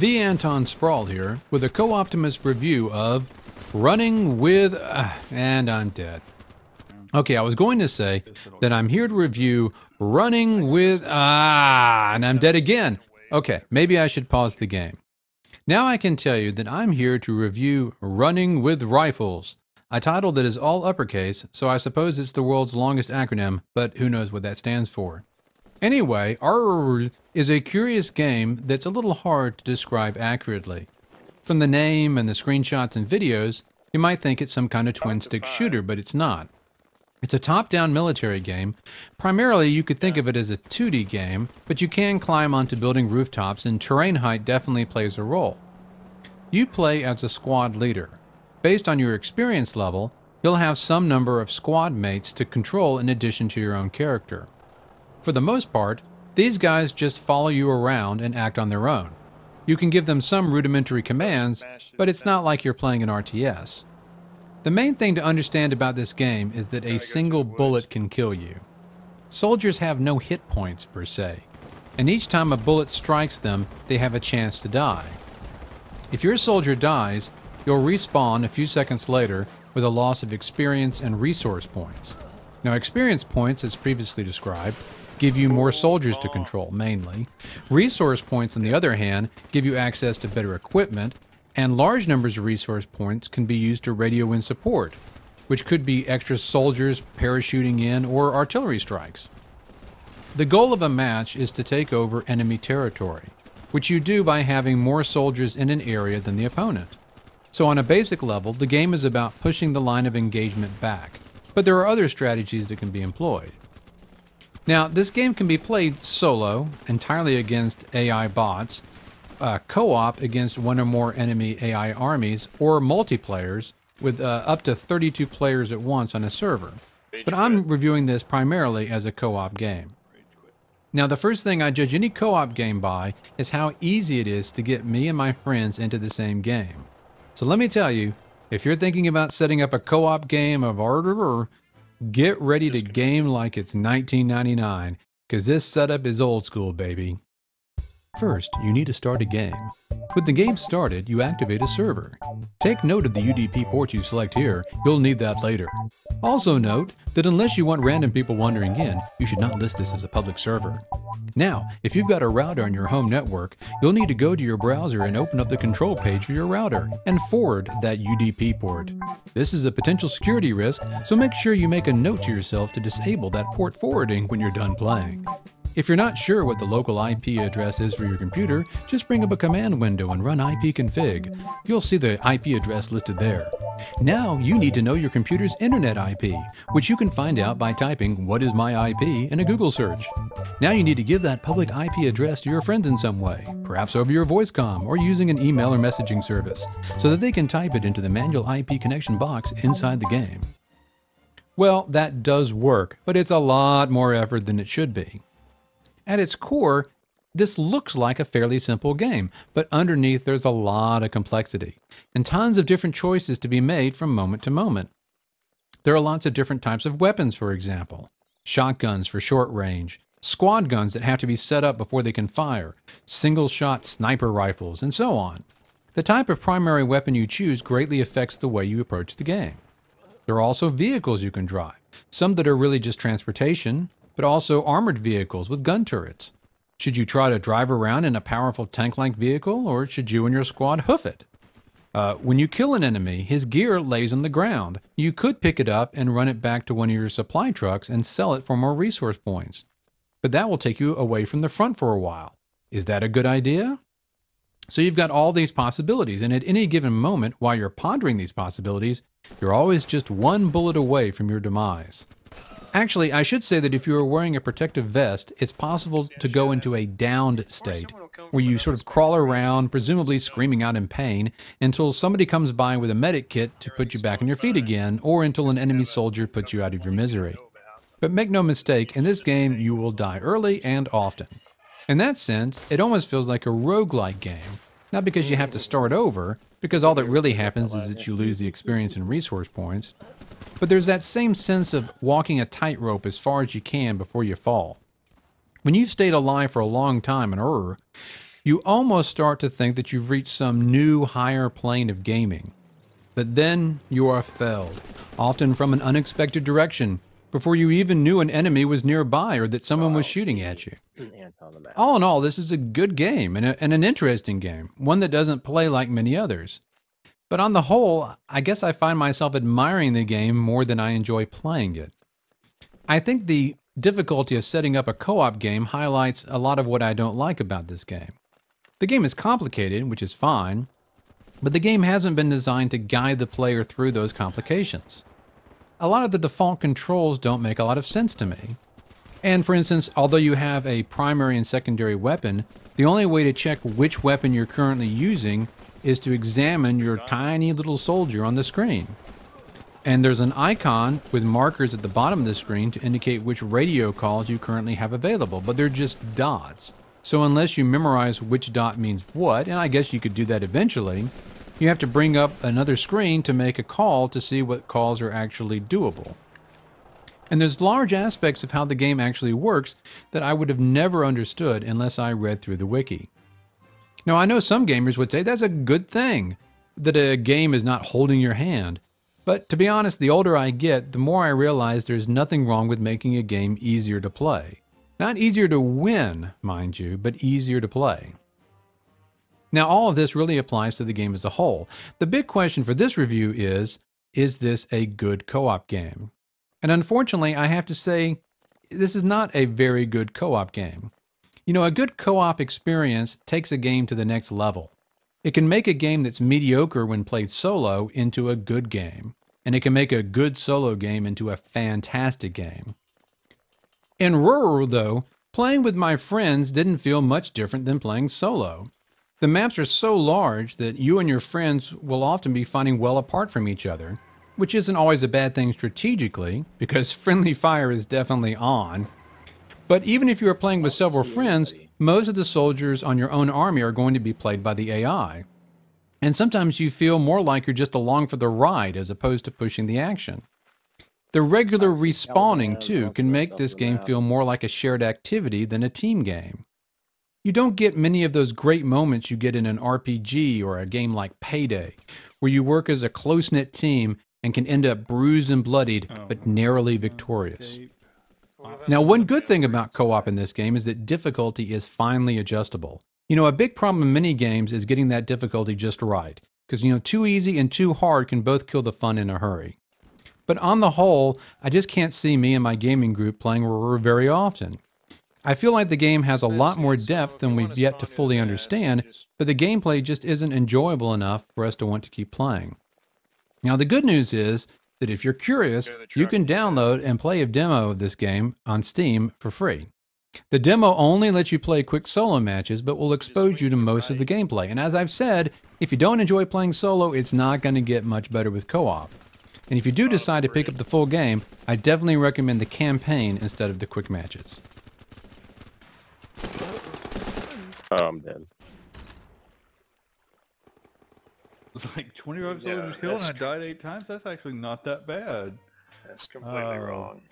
The Anton Sprawl here with a co-optimist review of Running with... Uh, and I'm dead. Okay, I was going to say that I'm here to review Running with... Ah, and I'm dead again. Okay, maybe I should pause the game. Now I can tell you that I'm here to review Running with Rifles, a title that is all uppercase, so I suppose it's the world's longest acronym, but who knows what that stands for. Anyway, Arrowroot is a curious game that's a little hard to describe accurately. From the name and the screenshots and videos, you might think it's some kind of twin-stick shooter, but it's not. It's a top-down military game. Primarily, you could think of it as a 2D game, but you can climb onto building rooftops and terrain height definitely plays a role. You play as a squad leader. Based on your experience level, you'll have some number of squad mates to control in addition to your own character. For the most part, these guys just follow you around and act on their own. You can give them some rudimentary commands, but it's not like you're playing an RTS. The main thing to understand about this game is that a single bullet can kill you. Soldiers have no hit points per se, and each time a bullet strikes them, they have a chance to die. If your soldier dies, you'll respawn a few seconds later with a loss of experience and resource points. Now experience points, as previously described, give you more soldiers to control, mainly. Resource points, on the other hand, give you access to better equipment, and large numbers of resource points can be used to radio in support, which could be extra soldiers parachuting in or artillery strikes. The goal of a match is to take over enemy territory, which you do by having more soldiers in an area than the opponent. So, on a basic level, the game is about pushing the line of engagement back, but there are other strategies that can be employed. Now, this game can be played solo, entirely against AI bots, uh, co-op against one or more enemy AI armies, or multiplayers with uh, up to 32 players at once on a server. But I'm reviewing this primarily as a co-op game. Now, the first thing I judge any co-op game by is how easy it is to get me and my friends into the same game. So let me tell you, if you're thinking about setting up a co-op game of Arbor Get ready to game like it's 1999 because this setup is old school, baby. First, you need to start a game. With the game started, you activate a server. Take note of the UDP port you select here, you'll need that later. Also note that unless you want random people wandering in, you should not list this as a public server. Now, if you've got a router on your home network, you'll need to go to your browser and open up the control page for your router and forward that UDP port. This is a potential security risk, so make sure you make a note to yourself to disable that port forwarding when you're done playing. If you're not sure what the local IP address is for your computer, just bring up a command window and run ipconfig. You'll see the IP address listed there. Now you need to know your computer's internet IP, which you can find out by typing what is my IP in a Google search. Now you need to give that public IP address to your friends in some way, perhaps over your voice com or using an email or messaging service, so that they can type it into the manual IP connection box inside the game. Well, that does work, but it's a lot more effort than it should be. At its core, this looks like a fairly simple game, but underneath there's a lot of complexity and tons of different choices to be made from moment to moment. There are lots of different types of weapons, for example shotguns for short range, squad guns that have to be set up before they can fire, single shot sniper rifles, and so on. The type of primary weapon you choose greatly affects the way you approach the game. There are also vehicles you can drive, some that are really just transportation, but also armored vehicles with gun turrets. Should you try to drive around in a powerful tank like vehicle, or should you and your squad hoof it? Uh, when you kill an enemy, his gear lays on the ground. You could pick it up and run it back to one of your supply trucks and sell it for more resource points. But that will take you away from the front for a while. Is that a good idea? So you've got all these possibilities, and at any given moment, while you're pondering these possibilities, you're always just one bullet away from your demise. Actually, I should say that if you are wearing a protective vest, it's possible to go into a downed state, where you sort of crawl around, presumably screaming out in pain, until somebody comes by with a medic kit to put you back on your feet again, or until an enemy soldier puts you out of your misery. But make no mistake, in this game, you will die early and often. In that sense, it almost feels like a roguelike game, not because you have to start over, because all that really happens is that you lose the experience and resource points, but there's that same sense of walking a tightrope as far as you can before you fall. When you've stayed alive for a long time in Ur, you almost start to think that you've reached some new higher plane of gaming. But then you are felled, often from an unexpected direction, before you even knew an enemy was nearby or that someone was shooting at you. All in all, this is a good game and, a, and an interesting game, one that doesn't play like many others. But on the whole, I guess I find myself admiring the game more than I enjoy playing it. I think the difficulty of setting up a co-op game highlights a lot of what I don't like about this game. The game is complicated, which is fine, but the game hasn't been designed to guide the player through those complications. A lot of the default controls don't make a lot of sense to me. And for instance, although you have a primary and secondary weapon, the only way to check which weapon you're currently using is to examine your tiny little soldier on the screen. And there's an icon with markers at the bottom of the screen to indicate which radio calls you currently have available, but they're just dots. So unless you memorize which dot means what, and I guess you could do that eventually, you have to bring up another screen to make a call to see what calls are actually doable. And there's large aspects of how the game actually works that I would have never understood unless I read through the wiki. Now, I know some gamers would say that's a good thing, that a game is not holding your hand. But to be honest, the older I get, the more I realize there's nothing wrong with making a game easier to play. Not easier to win, mind you, but easier to play. Now, all of this really applies to the game as a whole. The big question for this review is Is this a good co op game? And unfortunately, I have to say, this is not a very good co op game. You know, a good co op experience takes a game to the next level. It can make a game that's mediocre when played solo into a good game, and it can make a good solo game into a fantastic game. In rural, though, playing with my friends didn't feel much different than playing solo. The maps are so large that you and your friends will often be fighting well apart from each other, which isn't always a bad thing strategically, because friendly fire is definitely on, but even if you are playing with several friends, most of the soldiers on your own army are going to be played by the AI. And sometimes you feel more like you're just along for the ride as opposed to pushing the action. The regular respawning, too, can make this game feel more like a shared activity than a team game. You don't get many of those great moments you get in an RPG or a game like Payday, where you work as a close knit team and can end up bruised and bloodied, oh but narrowly victorious. Uh, now, one good thing about co op in this game is that difficulty is finely adjustable. You know, a big problem in many games is getting that difficulty just right, because, you know, too easy and too hard can both kill the fun in a hurry. But on the whole, I just can't see me and my gaming group playing Ruru very often. I feel like the game has a lot more depth than we've yet to fully understand, but the gameplay just isn't enjoyable enough for us to want to keep playing. Now, the good news is that if you're curious, you can download and play a demo of this game on Steam for free. The demo only lets you play quick solo matches, but will expose you to most of the gameplay. And as I've said, if you don't enjoy playing solo, it's not going to get much better with co-op. And if you do oh, decide to pick up the full game, I definitely recommend the campaign instead of the quick matches. Oh, I'm dead. was like 20 bucks yeah, over the hill and I died eight times. That's actually not that bad. That's completely uh, wrong.